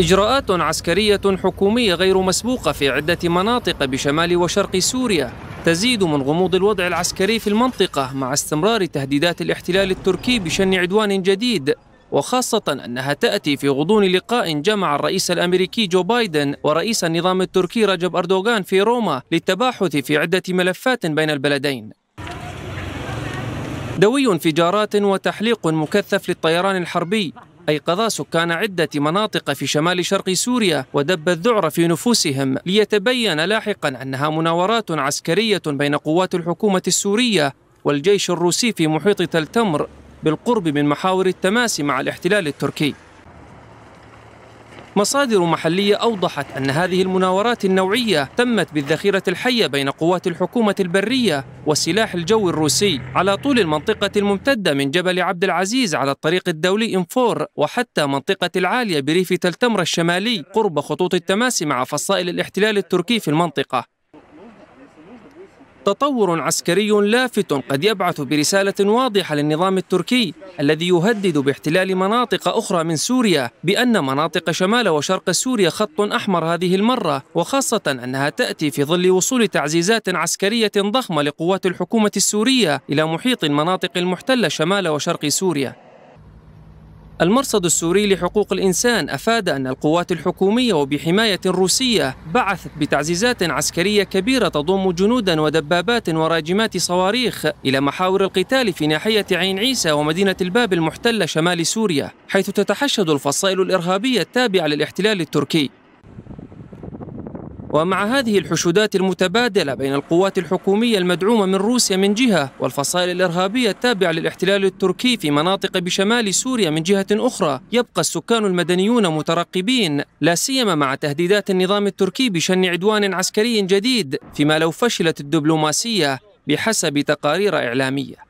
إجراءات عسكرية حكومية غير مسبوقة في عدة مناطق بشمال وشرق سوريا تزيد من غموض الوضع العسكري في المنطقة مع استمرار تهديدات الاحتلال التركي بشن عدوان جديد وخاصة أنها تأتي في غضون لقاء جمع الرئيس الأمريكي جو بايدن ورئيس النظام التركي رجب أردوغان في روما للتباحث في عدة ملفات بين البلدين دوي انفجارات وتحليق مكثف للطيران الحربي أيقظ سكان عدة مناطق في شمال شرق سوريا ودب الذعر في نفوسهم ليتبين لاحقا أنها مناورات عسكرية بين قوات الحكومة السورية والجيش الروسي في محيط تل تمر بالقرب من محاور التماس مع الاحتلال التركي مصادر محلية أوضحت أن هذه المناورات النوعية تمت بالذخيرة الحية بين قوات الحكومة البرية وسلاح الجو الروسي على طول المنطقة الممتدة من جبل عبد العزيز على الطريق الدولي إنفور وحتى منطقة العالية بريف تلتمر الشمالي قرب خطوط التماس مع فصائل الاحتلال التركي في المنطقة تطور عسكري لافت قد يبعث برسالة واضحة للنظام التركي الذي يهدد باحتلال مناطق أخرى من سوريا بأن مناطق شمال وشرق سوريا خط أحمر هذه المرة وخاصة أنها تأتي في ظل وصول تعزيزات عسكرية ضخمة لقوات الحكومة السورية إلى محيط المناطق المحتلة شمال وشرق سوريا المرصد السوري لحقوق الإنسان أفاد أن القوات الحكومية وبحماية روسية بعثت بتعزيزات عسكرية كبيرة تضم جنودا ودبابات وراجمات صواريخ إلى محاور القتال في ناحية عين عيسى ومدينة الباب المحتلة شمال سوريا حيث تتحشد الفصائل الإرهابية التابعة للاحتلال التركي ومع هذه الحشودات المتبادلة بين القوات الحكومية المدعومة من روسيا من جهة والفصائل الإرهابية التابعة للاحتلال التركي في مناطق بشمال سوريا من جهة أخرى يبقى السكان المدنيون مترقبين لا سيما مع تهديدات النظام التركي بشن عدوان عسكري جديد فيما لو فشلت الدبلوماسية بحسب تقارير إعلامية